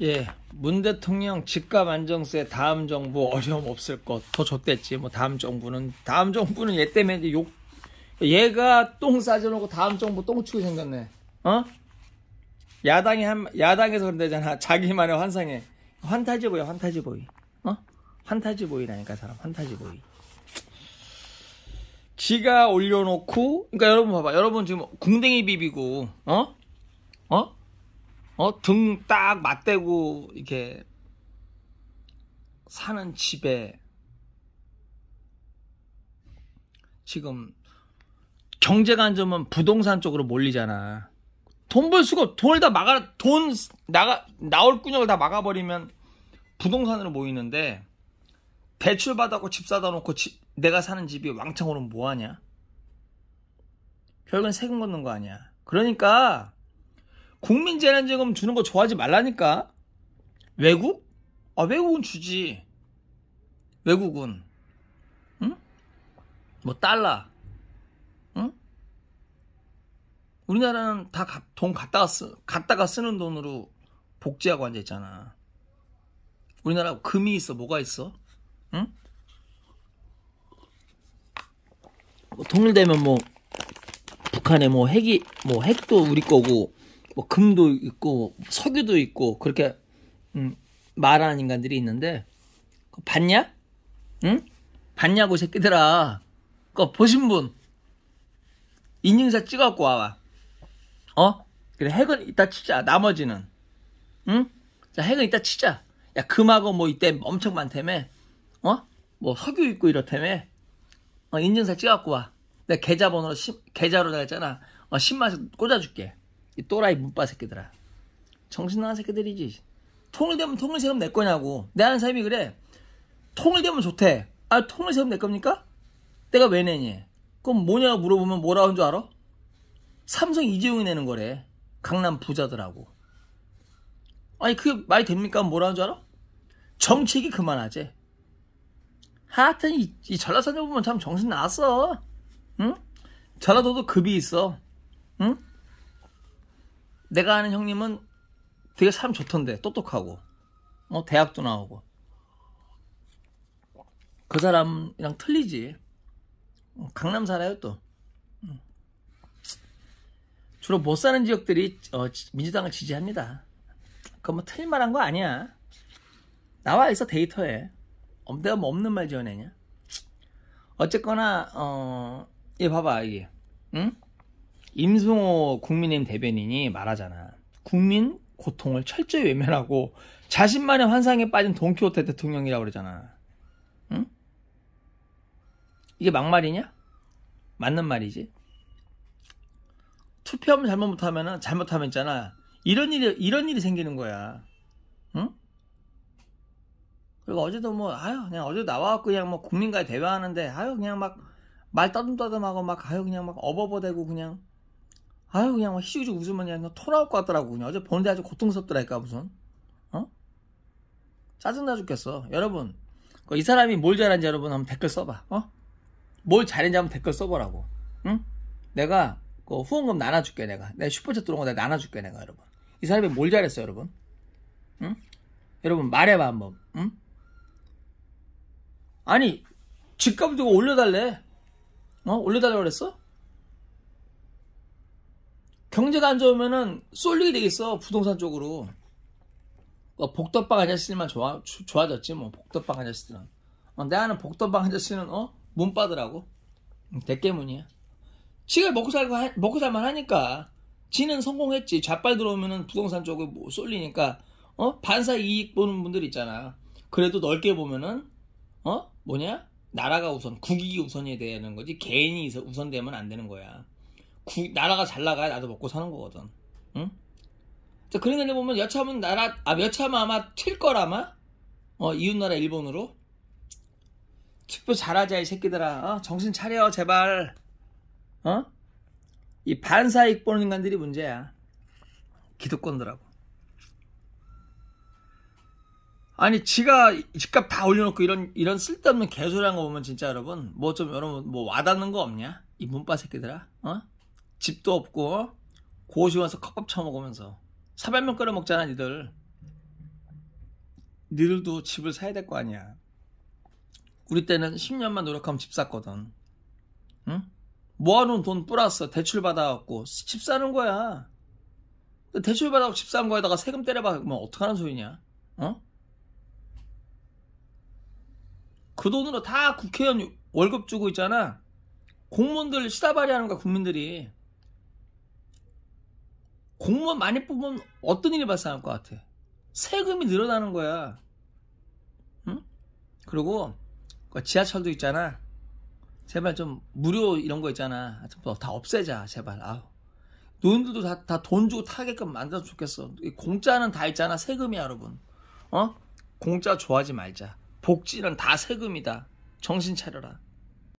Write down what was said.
예, 문 대통령 집값 안정세 다음 정부 어려움 없을 것 더 좋댔지 뭐 다음 정부는 다음 정부는 얘 때문에 이제 욕 얘가 똥 싸져놓고 다음 정부 똥치고 생겼네 어 야당이 한 야당에서 그런다잖아 자기만의 환상에 환타지 보이 환타지 보이 어 환타지 보이라니까 사람 환타지 보이 지가 올려놓고 그러니까 여러분 봐봐 여러분 지금 궁뎅이 비비고 어 어? 어, 등 딱 맞대고 이렇게 사는 집에 지금 경제가 안 좋으면 부동산 쪽으로 몰리잖아. 돈 벌 수가 돈을 다 막아 돈 나가 나올 구역을 다 막아버리면 부동산으로 모이는데 대출 받았고 집 사다 놓고 집, 내가 사는 집이 왕창 으로 뭐하냐? 결국엔 세금 걷는 거 아니야. 그러니까 국민재난지원금 주는 거 좋아하지 말라니까. 외국? 아, 외국은 주지. 외국은. 응? 뭐, 달러. 응? 우리나라는 다돈 갖다가, 쓰, 갖다가 쓰는 돈으로 복지하고 앉아있잖아. 우리나라 금이 있어, 뭐가 있어? 응? 뭐 통일되면 뭐, 북한에 뭐 핵이, 뭐 핵도 우리 거고, 뭐 금도 있고 석유도 있고 그렇게 음, 말하는 인간들이 있는데 봤냐? 응? 봤냐고 새끼들아. 그거 보신 분 인증샷 찍어갖고 와봐. 어? 그래 핵은 이따 치자. 나머지는 응? 자 핵은 이따 치자. 야 금하고 뭐 이때 엄청 많다며. 어? 뭐 석유 있고 이렇다며. 어, 인증샷 찍어갖고 와. 내 계좌번호 시, 계좌로 다 했잖아. 어, 10만씩 꽂아줄게. 이 또라이 문바 새끼들아. 정신 나간 새끼들이지. 통일 되면 통일 세금 낼 거냐고. 내 아는 사람이 그래. 통일 되면 좋대. 아, 통일 세금 낼 겁니까? 내가 왜 내니? 그럼 뭐냐고 물어보면 뭐라 하는 줄 알아? 삼성 이재용이 내는 거래. 강남 부자들하고. 아니, 그게 말이 됩니까? 뭐라 하는 줄 알아? 정책이 그만하지. 하여튼, 이, 이전라산에 보면 참 정신 나왔어. 응? 전라도도 급이 있어. 응? 내가 아는 형님은 되게 사람 좋던데 똑똑하고 어, 대학도 나오고 그 사람이랑 틀리지 강남 살아요 또 음. 주로 못 사는 지역들이 어, 민주당을 지지합니다 그건 뭐틀린말한 거 아니야 나와 있어 데이터에 내가 뭐 없는 말 지어내냐 어쨌거나 어, 얘 봐봐 이게 응? 임승호 국민의힘 대변인이 말하잖아. 국민 고통을 철저히 외면하고 자신만의 환상에 빠진 돈키호테 대통령이라고 그러잖아. 응? 이게 막말이냐? 맞는 말이지. 투표하면 잘못 못하면은 잘못하면 있잖아. 이런 일이 이런 일이 생기는 거야. 응? 그리고 어제도 뭐 아유 그냥 어제 나와갖고 그냥 뭐 국민과 대화하는데 아유 그냥 막말 떠듬떠듬하고 막 아유 그냥 막 어버버대고 그냥 아유 그냥 막 히죽히죽 웃으면 그냥 토 나올 것 같더라고 그냥 어제 보는데 아주 고통스럽더라니까 무슨 어? 짜증나 죽겠어 여러분 그 이 사람이 뭘 잘하는지 여러분 한번 댓글 써봐 어? 뭘 잘했는지 한번 댓글 써보라고 응? 내가 그 후원금 나눠줄게 내가 내가 슈퍼챗 들어온 거 내가 나눠줄게 내가 여러분 이 사람이 뭘 잘했어 여러분 응? 여러분 말해봐 한번 응? 아니 집값 두고 올려달래 어? 올려달라고 그랬어? 경제가 안 좋으면은 쏠리게 돼 있어 부동산 쪽으로. 뭐 복덕방 아저씨만 좋아 좋아졌지 뭐 복덕방 아저씨들은. 어, 내 아는 복덕방 아저씨는 어 문빠더라고. 음, 대깨문이야. 지가 먹고 살고 하, 먹고 살만 하니까 지는 성공했지. 좌빨 들어오면은 부동산 쪽에 뭐 쏠리니까 어 반사 이익 보는 분들 있잖아. 그래도 넓게 보면은 어 뭐냐 나라가 우선 국익이 우선이 되는 거지 개인이 우선되면 안 되는 거야. 구, 나라가 잘 나가야 나도 먹고 사는 거거든. 응? 자, 그런 애들 보면 여차하면 나라, 아, 여차하면 아마 튈 거라마? 어, 이웃나라 일본으로? 투표 잘하자, 이 새끼들아. 어? 정신 차려, 제발. 어? 이 반사익 보는 인간들이 문제야. 기득권들하고. 아니, 지가 집값 다 올려놓고 이런, 이런 쓸데없는 개소리 한거 보면 진짜 여러분, 뭐 좀 여러분, 뭐 와닿는 거 없냐? 이 문바 새끼들아, 어? 집도 없고 고시 와서 컵밥 처먹으면서 400명 끓여 먹잖아 니들 니들도 집을 사야 될 거 아니야 우리 때는 10년만 노력하면 집 샀거든 응? 모아놓은 돈 뿌렸어 대출 받아갖고 집 사는 거야 대출 받아갖고 집 사는 거에다가 세금 때려박으면 어떡하는 소리냐 어? 그 돈으로 다 국회의원 월급 주고 있잖아 공무원들 시다발이 하는 거야 국민들이 공무원 많이 뽑으면 어떤 일이 발생할 것 같아? 세금이 늘어나는 거야. 응? 그리고 그 지하철도 있잖아. 제발 좀 무료 이런 거 있잖아. 다 없애자 제발. 아우. 노인들도 다 다 돈 주고 타게끔 만들어 좋겠어. 공짜는 다 있잖아. 세금이야 여러분. 어? 공짜 좋아하지 말자. 복지는 다 세금이다. 정신 차려라.